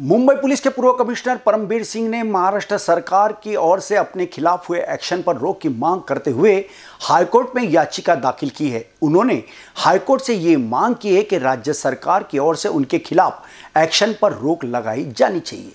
Mumbai police के पूर्व commissioner Parambir Singh ने महाराष्ट्र सरकार की ओर से अपने खिलाफ हुए एक्शन पर रोक की मांग करते हुए हाईकोर्ट में याचिका दाखिल की है उन्होंने हाईकोर्ट से ये मांग की है कि राज्य सरकार की ओर से उनके खिलाफ एक्शन पर रोक लगाई जानी चाहिए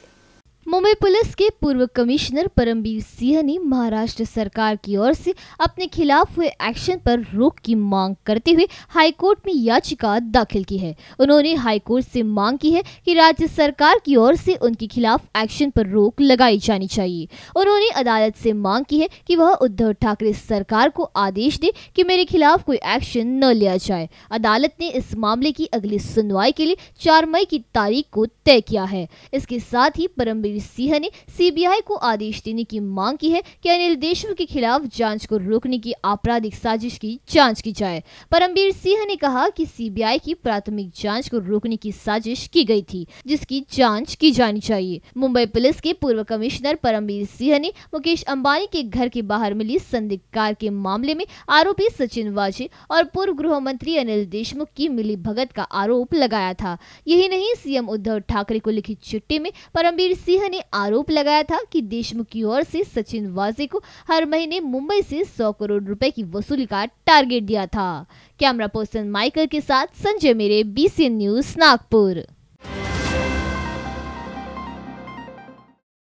मुंबई पुलिस के पूर्व कमिश्नर परमबीर सिंह ने महाराष्ट्र सरकार की ओर से अपने खिलाफ हुए एक्शन पर रोक की मांग करते हुए हाईकोर्ट में याचिका दाखिल की है उन्होंने हाईकोर्ट से मांग की है कि राज्य सरकार की ओर से उनके खिलाफ एक्शन पर रोक लगाई जानी चाहिए उन्होंने अदालत से मांग की है कि वह उद्धव ठाकरे सरकार को आदेश दे की मेरे खिलाफ कोई एक्शन न लिया जाए अदालत ने इस मामले की अगली सुनवाई के लिए चार मई की तारीख को तय किया है इसके साथ ही परमबीर नवीर सिंह ने सीबीआई को आदेश देने की मांग की है कि अनिल देशमुख के खिलाफ जांच को रोकने की आपराधिक साजिश की जांच की जाए परमबीर सिंह ने कहा कि सीबीआई की प्राथमिक जांच को रोकने की साजिश की गई थी जिसकी जांच की जानी चाहिए मुंबई पुलिस के पूर्व कमिश्नर परमबीर सिंह ने मुकेश अम्बानी के घर के बाहर मिली संदिग्ध कार के मामले में आरोपी सचिन वाजे और पूर्व गृह मंत्री अनिल देशमुख की मिली भगत का आरोप लगाया था यही नहीं सीएम उद्धव ठाकरे को लिखी चिट्ठी में परमबीर सिंह सिंह ने आरोप लगाया था कि देशमुख की ओर से सचिन वाजे को हर महीने मुंबई से 100 करोड़ रुपए की वसूली का टारगेट दिया था कैमरा पर्सन माइकल के साथ संजय मेरे बीसीएन न्यूज नागपुर